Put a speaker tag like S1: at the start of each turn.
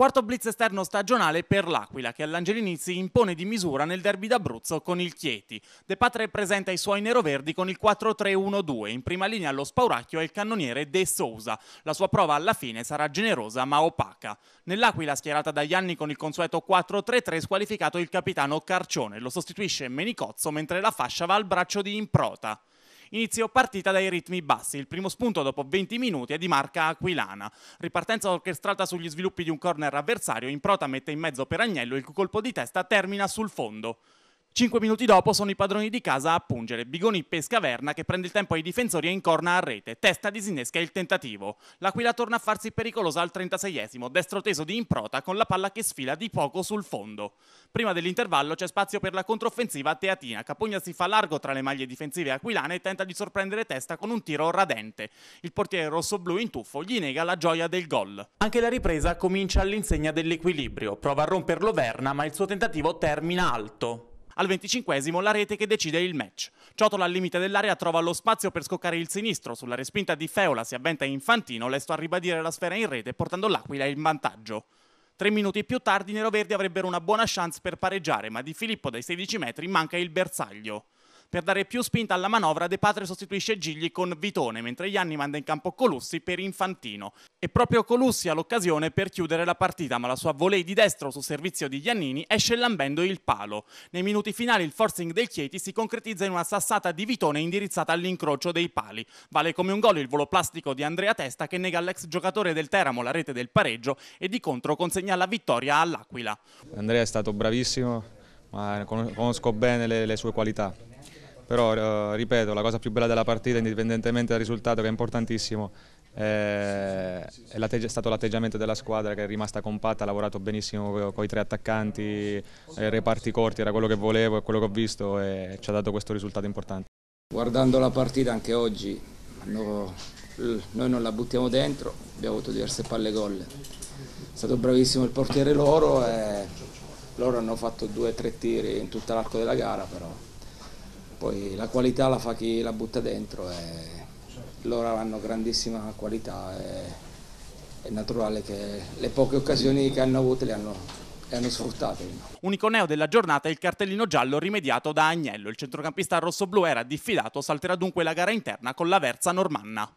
S1: Quarto blitz esterno stagionale per l'Aquila, che all'Angelini si impone di misura nel derby d'Abruzzo con il Chieti. De Patre presenta i suoi neroverdi con il 4-3-1-2. In prima linea lo spauracchio e il cannoniere De Sousa. La sua prova alla fine sarà generosa ma opaca. Nell'Aquila, schierata dagli anni con il consueto 4-3-3, squalificato il capitano Carcione. Lo sostituisce Menicozzo, mentre la fascia va al braccio di Improta. Inizio partita dai ritmi bassi, il primo spunto dopo 20 minuti è di marca aquilana. Ripartenza orchestrata sugli sviluppi di un corner avversario, in Improta mette in mezzo per Agnello, il cui colpo di testa termina sul fondo. Cinque minuti dopo sono i padroni di casa a pungere. Bigoni pesca Verna che prende il tempo ai difensori e incorna a rete. Testa disinnesca il tentativo. L'Aquila torna a farsi pericolosa al 36esimo, destro teso di improta con la palla che sfila di poco sul fondo. Prima dell'intervallo c'è spazio per la controffensiva a Teatina. Capugna si fa largo tra le maglie difensive aquilane e tenta di sorprendere testa con un tiro radente. Il portiere rossoblu in tuffo gli nega la gioia del gol. Anche la ripresa comincia all'insegna dell'equilibrio. Prova a romperlo Verna ma il suo tentativo termina alto. Al 25 esimo la rete che decide il match. Ciotola al limite dell'area trova lo spazio per scoccare il sinistro. Sulla respinta di Feola si avventa Infantino, lesto a ribadire la sfera in rete portando l'Aquila in vantaggio. Tre minuti più tardi i neroverdi avrebbero una buona chance per pareggiare, ma di Filippo dai 16 metri manca il bersaglio. Per dare più spinta alla manovra, De Patre sostituisce Gigli con Vitone, mentre Gianni manda in campo Colussi per Infantino. E proprio Colussi ha l'occasione per chiudere la partita, ma la sua volée di destro su servizio di Giannini esce lambendo il palo. Nei minuti finali il forcing del Chieti si concretizza in una sassata di Vitone indirizzata all'incrocio dei pali. Vale come un gol il volo plastico di Andrea Testa che nega all'ex giocatore del Teramo la rete del pareggio e di contro consegna la vittoria all'Aquila.
S2: Andrea è stato bravissimo, ma conosco bene le, le sue qualità però eh, ripeto la cosa più bella della partita indipendentemente dal risultato che è importantissimo è, è stato l'atteggiamento della squadra che è rimasta compatta, ha lavorato benissimo con i tre attaccanti, i eh, reparti corti, era quello che volevo e quello che ho visto e ci ha dato questo risultato importante.
S3: Guardando la partita anche oggi, no, noi non la buttiamo dentro, abbiamo avuto diverse palle gol, è stato bravissimo il portiere loro e loro hanno fatto due o tre tiri in tutto l'arco della gara però poi la qualità la fa chi la butta dentro e loro hanno grandissima qualità e è naturale che le poche occasioni che hanno avuto le hanno, le hanno sfruttate.
S1: Unico neo della giornata è il cartellino giallo rimediato da Agnello. Il centrocampista rossoblù era diffidato, salterà dunque la gara interna con la Verza Normanna.